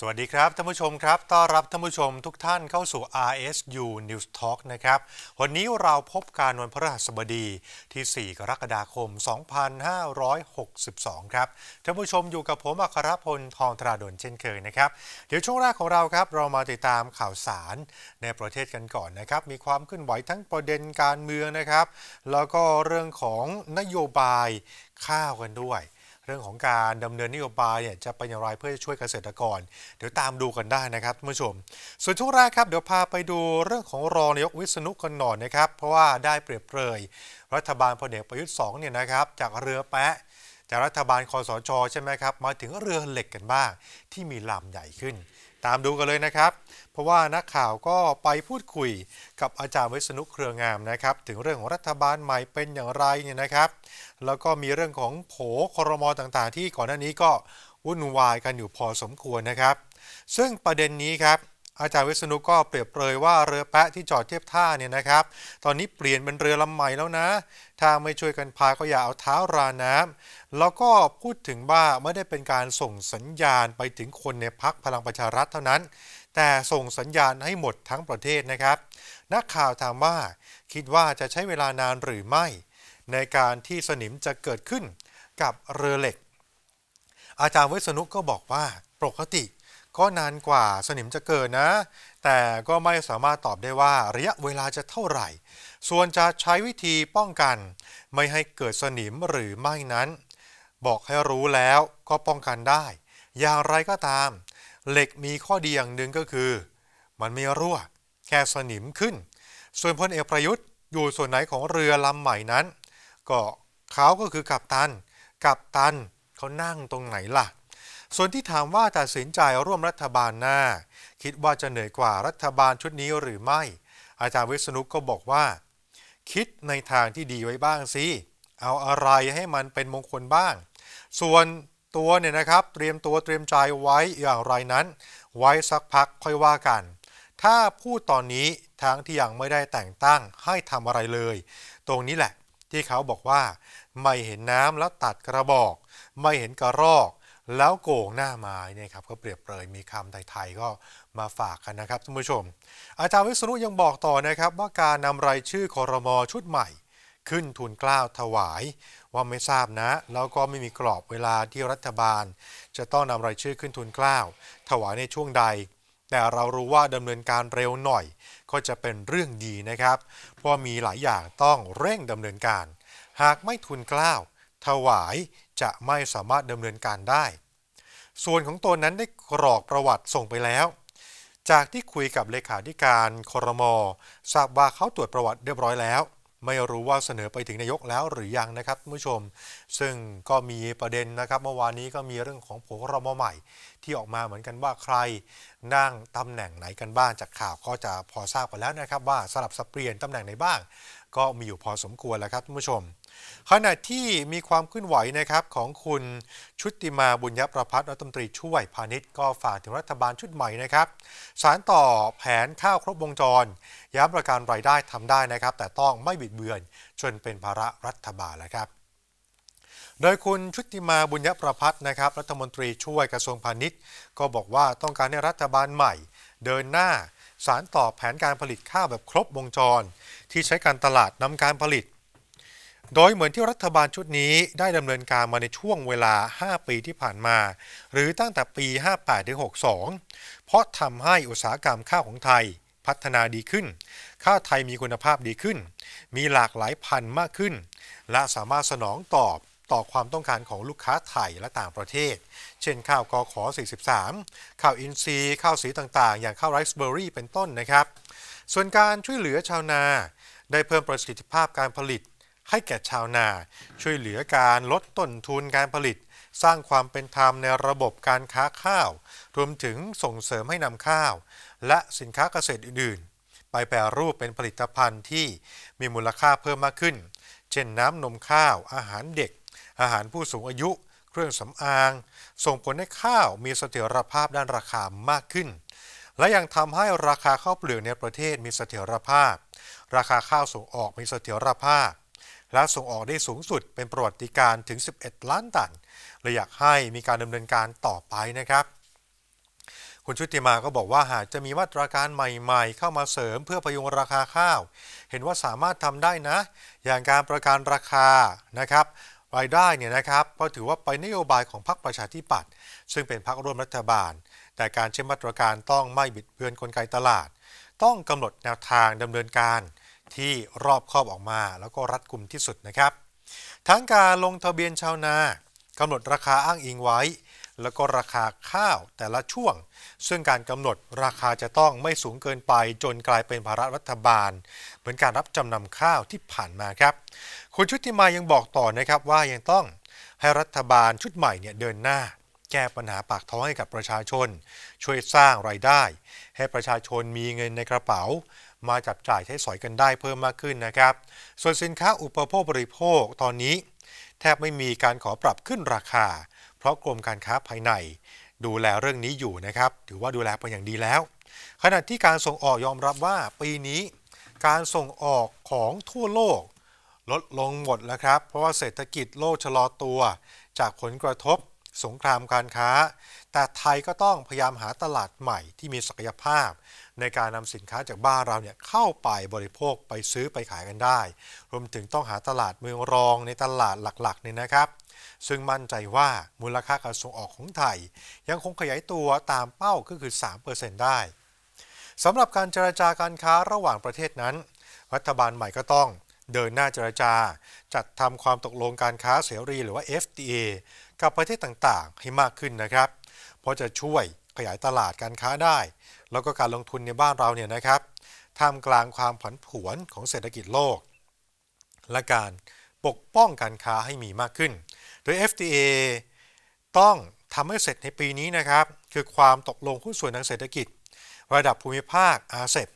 สวัสดีครับท่านผู้ชมครับต้อนรับท่านผู้ชมทุกท่านเข้าสู่ RSU News Talk นะครับวันนี้เราพบการวันพฤหัสบดีที่ 4 กรกฎาคม 2562 ครับท่านผู้ชมอยู่กับผมอัครพลทองตราดลเช่นเคยนะครับ เดี๋ยวช่วงแรกของเราครับเรามาติดตามข่าวสารในประเทศกันก่อนนะครับ มีความขึ้นไหวทั้งประเด็นการเมืองนะครับ แล้วก็เรื่องของนโยบายข้าวกันด้วยเรื่องของการดำเนินนโยบายเนี่ยจะเป็นอย่างไรเพื่อช่วยเกษตรกรเดี๋ยวตามดูกันได้นะครับท่านผู้ชมส่วนช่วงแรกครับเดี๋ยวพาไปดูเรื่องของรองนายกวิษณุกันหน่อยนะครับเพราะว่าได้เปรียบเลรย รัฐบาลพลเอกประยุทธ์2เนี่ยนะครับจากเรือแปะจากรัฐบาลคอสช ใช่ไหมครับมาถึงเรือเหล็กกันบ้างที่มีลำใหญ่ขึ้น ตามดูกันเลยนะครับ เพราะว่านักข่าวก็ไปพูดคุยกับอาจารย์วิษณุเครืองามนะครับ ถึงเรื่องของรัฐบาลใหม่เป็นอย่างไรเนี่ยนะครับ แล้วก็มีเรื่องของโผครมอต่างๆ ที่ก่อนหน้านี้ก็วุ่นวายกันอยู่พอสมควรนะครับ ซึ่งประเด็นนี้ครับอาจารย์วิษณุก็เปรียบเปรยว่าเรือแปะที่จอดเทียบท่าเนี่ยนะครับ ตอนนี้เปลี่ยนเป็นเรือลำใหม่แล้วนะ ถ้าไม่ช่วยกันพาก็อย่าเอาเท้าราน้ำ แล้วก็พูดถึงว่าไม่ได้เป็นการส่งสัญญาณไปถึงคนในพักพลังประชารัฐเท่านั้น แต่ส่งสัญญาณให้หมดทั้งประเทศนะครับ นักข่าวถามว่าคิดว่าจะใช้เวลานานหรือไม่ ในการที่สนิมจะเกิดขึ้นกับเรือเหล็ก อาจารย์วิษณุก็บอกว่าปกติเก็นานกว่าสนิมจะเกิดนะ แต่ก็ไม่สามารถตอบได้ว่าระยะเวลาจะเท่าไหร่ ส่วนจะใช้วิธีป้องกัน ไม่ให้เกิดสนิมหรือไม่นั้น บอกให้รู้แล้วก็ป้องกันได้ อย่างไรก็ตาม เหล็กมีข้อดีอย่างหนึ่งก็คือ มันไม่รั่วแค่สนิมขึ้น ส่วนพลเอกประยุทธ์ อยู่ส่วนไหนของเรือลำใหม่นั้นก็เขาก็คือกัปตัน กัปตันเขานั่งตรงไหนล่ะส่วนที่ถามว่าตัดสินใจร่วมรัฐบาลหน้า คิดว่าจะเหนื่อยกว่ารัฐบาลชุดนี้หรือไม่ อาจารย์วิษณุก็บอกว่า คิดในทางที่ดีไว้บ้างสิเอาอะไรให้มันเป็นมงคลบ้าง ส่วนตัวเนี่ยนะครับเตรียมตัวเตรียมใจไว้อย่างไรนั้น ไว้สักพักค่อยว่ากัน ถ้าพูดตอนนี้ทางที่ยังไม่ได้แต่งตั้งให้ทำอะไรเลย ตรงนี้แหละ ที่เขาบอกว่า ไม่เห็นน้ำแล้วตัดกระบอก ไม่เห็นกระรอกแล้วโก่งหน้าไม้เนี่ยครับก็เปรียบเปรยมีคำไทยๆก็มาฝากกันนะครับท่านผู้ชม อาจารย์วิษณุยังบอกต่อนะครับว่าการนำรายชื่อคอรมอชุดใหม่ ขึ้นทุนกล้าวถวาย ว่าไม่ทราบนะ แล้วก็ไม่มีกรอบเวลาที่รัฐบาล จะต้องนำรายชื่อขึ้นทุนกล้าว ถวายในช่วงใด แต่เรารู้ว่าดำเนินการเร็วหน่อย ก็จะเป็นเรื่องดีนะครับ เพราะมีหลายอย่างต้องเร่งดำเนินการ หากไม่ทุนกล้าวถวายจะไม่สามารถดำเนินการได้ ส่วนของตนนั้นได้กรอกประวัติส่งไปแล้ว จากที่คุยกับเลขาธิการคอรมอทราบว่าเขาตรวจประวัติเรียบร้อยแล้ว ไม่รู้ว่าเสนอไปถึงนายกแล้วหรือยังนะครับ ผู้ชม ซึ่งก็มีประเด็นนะครับ เมื่อวานนี้ก็มีเรื่องของผอรมใหม่ ที่ออกมาเหมือนกันว่าใคร นั่งตำแหน่งไหนกันบ้าง จากข่าวก็จะพอทราบกันแล้วนะครับว่าสลับสับเปลี่ยนตำแหน่งไหนบ้างก็มีอยู่พอสมควรแล้วครับท่านผู้ชมขณะที่มีความขึ้นไหวนะครับของคุณชุติมาบุญยประพัฒน์รัฐมนตรีช่วย พาณิชย์ก็ฝากถึงรัฐบาลชุดใหม่นะครับ สารต่อแผนข้าวครบวงจรย้ำประการรายได้ทำได้นะครับ แต่ต้องไม่บิดเบือนจนเป็นภาระรัฐบาลแล้วครับ โดยคุณชุติมาบุญยประพัฒนะครับรัฐมนตรีช่วยกระทรวงพาณิชย์ก็บอกว่าต้องการให้รัฐบาลใหม่ เดินหน้าสารต่อแผนการผลิตข้าวแบบครบวงจรที่ใช้การตลาดนำการผลิต โดยเหมือนที่รัฐบาลชุดนี้ได้ดำเนินการมาในช่วงเวลา 5 ปีที่ผ่านมา หรือตั้งแต่ปี 58ถึง62 เพราะทำให้อุตสาหกรรมข้าวของไทยพัฒนาดีขึ้น ข้าวไทยมีคุณภาพดีขึ้น มีหลากหลายพันธุ์มากขึ้น และสามารถสนองตอบต่อความต้องการของลูกค้าไทยและต่างประเทศ เช่นข้าวกอขอ43 ข้าวอินทรีย์ ข้าวสีต่างๆ อย่างข้าวไรซ์เบอร์รี่เป็นต้นนะครับส่วนการช่วยเหลือชาวนา ได้เพิ่มประสิทธิภาพการผลิต ให้แก่ชาวนาช่วยเหลือการลดต้นทุนการผลิต สร้างความเป็นธรรมในระบบการค้าข้าว รวมถึงส่งเสริมให้นำข้าว และสินค้าเกษตรอื่นๆ ไปแปรรูปเป็นผลิตภัณฑ์ที่มีมูลค่าเพิ่มมากขึ้น เช่นน้ำนมข้าวอาหารเด็ก อาหารผู้สูงอายุเครื่องสำอาง ส่งผลให้ข้าวมีเสถียรภาพด้านราคามากขึ้นและยังทำให้ราคาข้าวเปลือกในประเทศมีเสถียรภาพ ราคาข้าวส่งออกมีเสถียรภาพ และส่งออกได้สูงสุดเป็นประวัติการถึง 11 ล้านตันเลาอยากให้มีการดำเนินการต่อไปนะครับคุณชุติมาก็บอกว่าหากจะมีมาตรการใหม่ๆ เข้ามาเสริมเพื่อพยุงราคาข้าว เห็นว่าสามารถทำได้นะ อย่างการประกันราคานะครับรายได้เนี่ยนะครับก็ถือว่าไปนโยบายของพรรคประชาธิปัตย์ซึ่งเป็นพรรคร่วมรัฐบาลแต่การใช้มาตรการต้องไม่บิดเบือนกลไกตลาด ต้องกำหนดแนวทางดำเนินการที่รอบคอบออกมา แล้วก็รัดกุมที่สุดนะครับ ทั้งการลงทะเบียนชาวนากำหนดราคาอ้างอิงไว้ แล้วก็ราคาข้าวแต่ละช่วง ซึ่งการกำหนดราคาจะต้องไม่สูงเกินไปจนกลายเป็นภาระรัฐบาล เหมือนการรับจำนำข้าวที่ผ่านมาครับ คุณชุติมายังบอกต่อนะครับว่ายังต้องให้รัฐบาลชุดใหม่เนี่ยเดินหน้าแก้ปัญหาปากท้องให้กับประชาชน ช่วยสร้างไรายได้ ให้ประชาชนมีเงินในกระเป๋า มาจับจ่ายใช้สอยกันได้เพิ่มมากขึ้นนะครับ ส่วนสินค้าอุปโภคบริโภคตอนนี้ แทบไม่มีการขอปรับขึ้นราคา เพราะกรมการค้าภายใน ดูแลเรื่องนี้อยู่นะครับ ถือว่าดูแลเป็นอย่างดีแล้ว ขณะที่การส่งออกยอมรับว่าปีนี้การส่งออกของทั่วโลกลดลงหมดแล้วครับ เพราะว่าเศรษฐกิจโลกชะลอตัว จากผลกระทบสงครามการค้า แต่ไทยก็ต้องพยายามหาตลาดใหม่ที่มีศักยภาพ ในการนำสินค้าจากบ้านเราเนี่ยเข้าไปบริโภคไปซื้อไปขายกันได้ รวมถึงต้องหาตลาดเมืองรองในตลาดหลักๆ นี่นะครับ ซึ่งมั่นใจว่ามูลค่าการส่งออกของไทย ยังคงขยายตัวตามเป้าก็คือ 3%ได้ สำหรับการเจรจาการค้าระหว่างประเทศนั้นรัฐบาลใหม่ก็ต้อง เดินหน้าเจรจา จัดทำความตกลงการค้าเสรีหรือว่า FTA กับประเทศต่างๆให้มากขึ้นนะครับ เพราะจะช่วยขยายตลาดการค้าได้ แล้วก็การลงทุนในบ้านเราเนี่ยนะครับท่ามกลางความผันผวนของเศรษฐกิจโลก และการปกป้องการค้าให้มีมากขึ้น โดย FTA ต้องทำให้เสร็จในปีนี้นะครับ คือความตกลงหุ้นส่วนทางเศรษฐกิจ ระดับภูมิภาคอาเซบ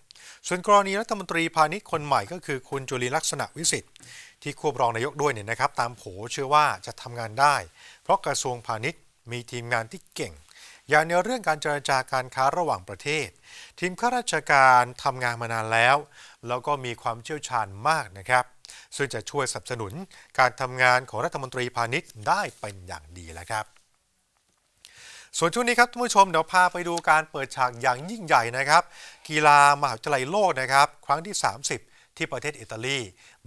ส่วนกรณีรัฐมนตรีพาณิชย์คนใหม่ก็คือ คุณจุลีลักษณะวิสิทธิ์ที่ควบรองนายกด้วยเนี่ยนะครับ ตามโผเชื่อว่าจะทำงานได้ เพราะกระทรวงพาณิชย์มีทีมงานที่เก่ง อย่างในเรื่องการเจรจาการค้าระหว่างประเทศทีมข้าราชการทำงานมานานแล้วแล้วก็มีความเชี่ยวชาญมากนะครับ ซึ่งจะช่วยสนับสนุนการทำงานของรัฐมนตรีพาณิชย์ได้เป็นอย่างดีแล้วครับส่วนช่วงนี้ครับท่านผู้ชมเดี๋ยวพาไปดูการเปิดฉากอย่างยิ่งใหญ่นะครับ กีฬามหาวิทยาลัยโลกนะครับครั้งที่ 30 ที่ประเทศอิตาลี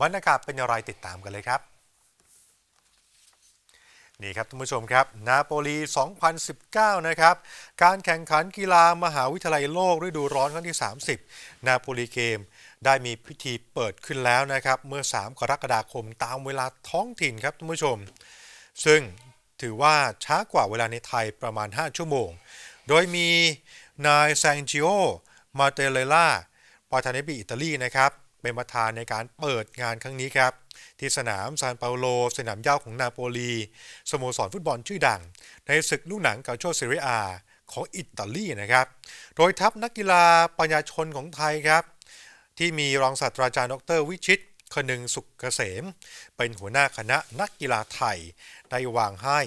บรรยากาศเป็นอย่างไรติดตามกันเลยครับ นี่ครับท่านผู้ชมครับ นาโปลี 2019นะครับการแข่งขันกีฬามหาวิทยาลัยโลกฤดูร้อนครั้งที่ 30 นาโปลีเกม ได้มีพิธีเปิดขึ้นแล้วนะครับ เมื่อ 3 กรกฎาคมตามเวลาท้องถิ่นครับท่านผู้ชม ซึ่งถือว่าช้ากว่าเวลาในไทยประมาณ 5 ชั่วโมง โดยมีนายแซงจิโอ มาเตเลล่าประธานาธิบดีอิตาลีนะครับ เป็นประธานในการเปิดงานครั้งนี้ครับที่สนามซานเปาโล สนามหญ้าของนาโปลีสโมสรฟุตบอลชื่อดัง ในศึกลูกหนังกาโชเซเรียอาของอิตาลีนะครับ โดยทัพนักกีฬาปัญญาชนของไทยครับที่มีรองศาสตราจารย์ดรวิชิตคนึงสุขเกษม เป็นหัวหน้าคณะนักกีฬาไทยได้วางให้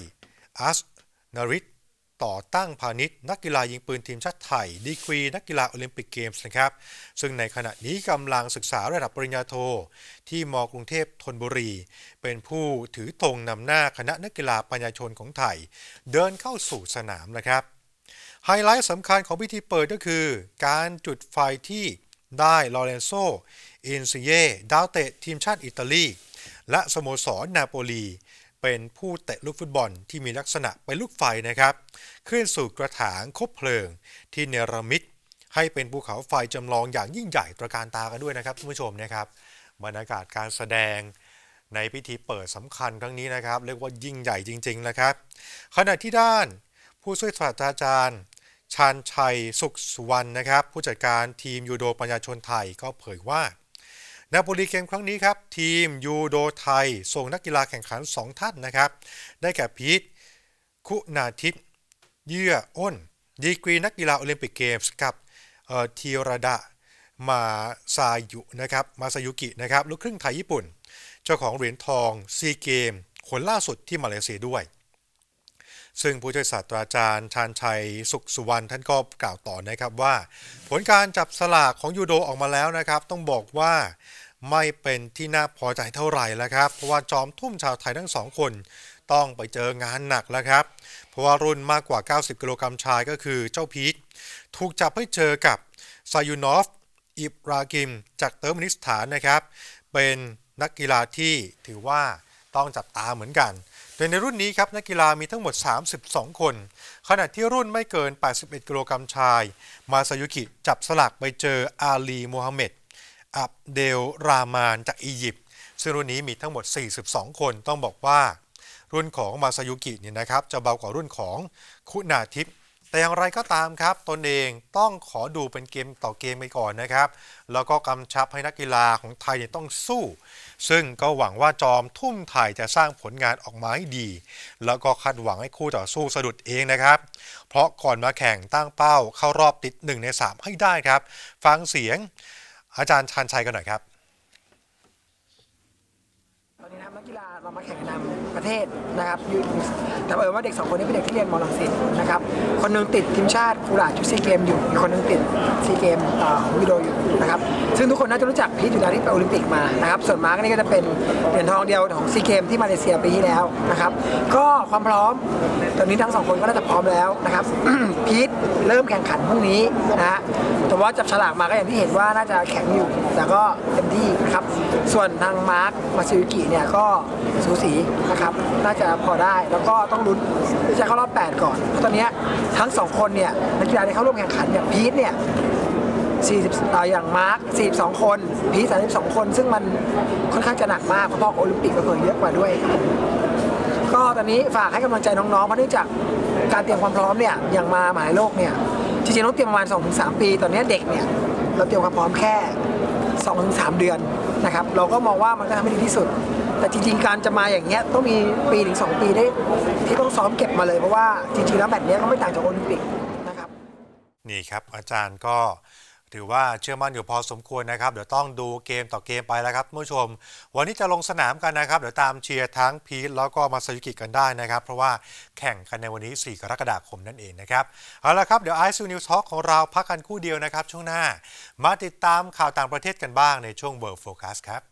อัสนริตต่อตั้งพาณิชย์นักกีฬายิงปืนทีมชาติไทย ดีกรีนักกีฬาโอลิมปิกเกมส์นะครับซึ่งในขณะนี้กำลังศึกษาระดับปริญญาโท ที่มกรุงเทพธนบุรี เป็นผู้ถือธงนำหน้าคณะนักกีฬาปัญญาชนของไทย เดินเข้าสู่สนามนะครับ ไฮไลท์สำคัญของพิธีเปิดก็คือ การจุดไฟที่ได้ลอเรนโซ อินซิเย ดาวเตะทีมชาติอิตาลี และสโมสรนาโปลี เป็นผู้เตะลูกฟุตบอลที่มีลักษณะเป็นลูกไฟนะครับขึ้นสู่กระถางคบเพลิงที่เนรมิต ให้เป็นภูเขาไฟจำลองอย่างยิ่งใหญ่ตระการตากันด้วยนะครับท่านผู้ชมนะครับ บรรยากาศการแสดงในพิธีเปิดสำคัญครั้งนี้นะครับเรียกว่ายิ่งใหญ่จริง ๆนะครับ ขณะที่ด้านผู้ช่วยศาสตราจารย์ชานชัยสุขสุวรรณนะครับผู้จัดการทีมยูโดปัญญาชนไทยก็เผยว่านาโปลีเกมครั้งนี้ครับทีมยูโดไทยส่งนักกีฬาแข่งขัน 2ท่านนะครับได้แก่พีทคุณาทิพย์เยื่ออ้น ดีกรีนักกีฬาโอลิมปิกเกมส์กับเทีระดามาซายุนะครับมาซายุกินะครับลูกครึ่งไทยญี่ปุ่น เจ้าของเหรียญทองซีเกมคนล่าสุดที่มาเลเซียด้วยซึ่งผู้ช่วยศาสตราจารย์ ชานชัย สุขสุวรรณท่านก็กล่าวต่อนะครับว่า ผลการจับสลากของยูโดออกมาแล้วนะครับ ต้องบอกว่าไม่เป็นที่น่าพอใจเท่าไหร่แล้วครับ เพราะว่าจอมทุ่มชาวไทยทั้งสองคนต้องไปเจองานหนักแล้วครับ เพราะว่ารุ่นมากกว่า 90กิโลกรัมชายก็คือเจ้าพีทถูกจับให้เจอกับซายูนอฟอิบรากิม จากเติร์มินิสถานนะครับ เป็นนักกีฬาที่ถือว่าต้องจับตาเหมือนกันโดยในรุ่นนี้ครับนักกีฬามีทั้งหมด 32 คนขณะที่รุ่นไม่เกิน 81กิโลกรัมชาย มาซายุกิจับสลักไปเจออาลีมูฮัมเหม็ดอับเดลรามานจากอียิปต์ซึ่งรุ่นนี้มีทั้งหมด 42 คน ต้องบอกว่า รุ่นของมาซายุกิเนี่ยนะครับจะเบากว่ารุ่นของคุณาทิพย์แต่อย่างไรก็ตามครับตนเองต้องขอดูเป็นเกมต่อเกมไปก่อนนะครับ แล้วก็กำชับให้นักกีฬาของไทยต้องสู้ซึ่งก็หวังว่าจอมทุ่มไทยจะสร้างผลงานออกมาให้ดี แล้วก็คาดหวังให้คู่ต่อสู้สะดุดเองนะครับ เพราะก่อนมาแข่งตั้งเป้าเข้ารอบติด1ใน3 ให้ได้ครับ ฟังเสียง อาจารย์ชันชัยกันหน่อยครับนนี้นะครับนักกีฬาเรามาแข่งนนำประเทศนะครับยูแต่เอยว่าเด็กสองคนนี้เป็นเด็กที่เรียนมอลังสิตนะครับ คนนึงติดทีมชาติคูลาชุดซีเกมอยู่อีกคนนึงติดซีเกม่อวิดโออยู่นะครับ ซึ่งทุกคนน่าจะรู้จักพีทอยู่แล้วที่ไปโอลิมปิกมานะครับ ส่วนมาร์กนี่ก็จะเป็นเหรียญทองเดียวของซีเกมที่มาเลเซียปีที่แล้วนะครับ ก็ความพร้อมตอนนี้ทั้งสองคนก็น่าจะพร้อมแล้วนะครับ พีทเริ่มแข่งขันพรุ่งนี้นะฮะแต่ว่าจับฉลากมาก็อย่างที่เห็นว่าน่าจะแข็งอยู่แต่ก็เต็มที่นะครับส่วนทางมาร์กมาซิวิกิเนี่ยี่ยก็สูสีนะครับ น่าจะพอได้แล้วก็ต้องลุ้นที่จะเข้ารอบ 8 ก่อนเพราะตอนนี้ทั้ง 2 คนเนี่ยนักกีฬาที่เข้าร่วมแข่งขันเนี่ยพีทเนี่ย40ต่ออย่างมาร์ค42 คน พีท32คน ซึ่งมันค่อนข้างจะหนักมากเพราะโอลิมปิกก็เคยเยอะกว่าด้วย ก็ตอนนี้ฝากให้กำลังใจน้องๆเพราะเนื่องจากการเตรียมความพร้อมเนี่ยอย่างมาหมายโลกเนี่ยจริงๆต้องเตรียมประมาณ2-3ปี ตอนนี้เด็กเนี่ยเราเตรียมความพร้อมแค่ 2-3 เดือนนะครับเราก็มองว่ามันก็ทำให้ดีที่สุดแต่จริงๆการจะมาอย่างเงี้ยต้องมีปีถึงสองปีได้ที่ต้องซ้อมเก็บมาเลยเพราะว่าจริงๆแล้วแบบนี้ก็ไม่ต่างจากโอลิมปิกนะครับนี่ครับอาจารย์ก็ถือว่าเชื่อมั่นอยู่พอสมควรนะครับเดี๋ยวต้องดูเกมต่อเกมไปแล้วครับผู้ชมวันนี้จะลงสนามกันนะครับ เดี๋ยวตามเชียร์ทั้งพีทแล้วก็มาซายุกิกันได้นะครับเพราะว่าแข่งกันในวันนี้ 4 กรกฎาคมนั่นเองนะครับเอาละครับเดี๋ยวไอซ์นิวท็อกของเราพักกันคู่เดียวนะครับช่วงหน้ามาติดตามข่าวต่างประเทศกันบ้างในช่วงเบิร์ฟโฟกัสครับ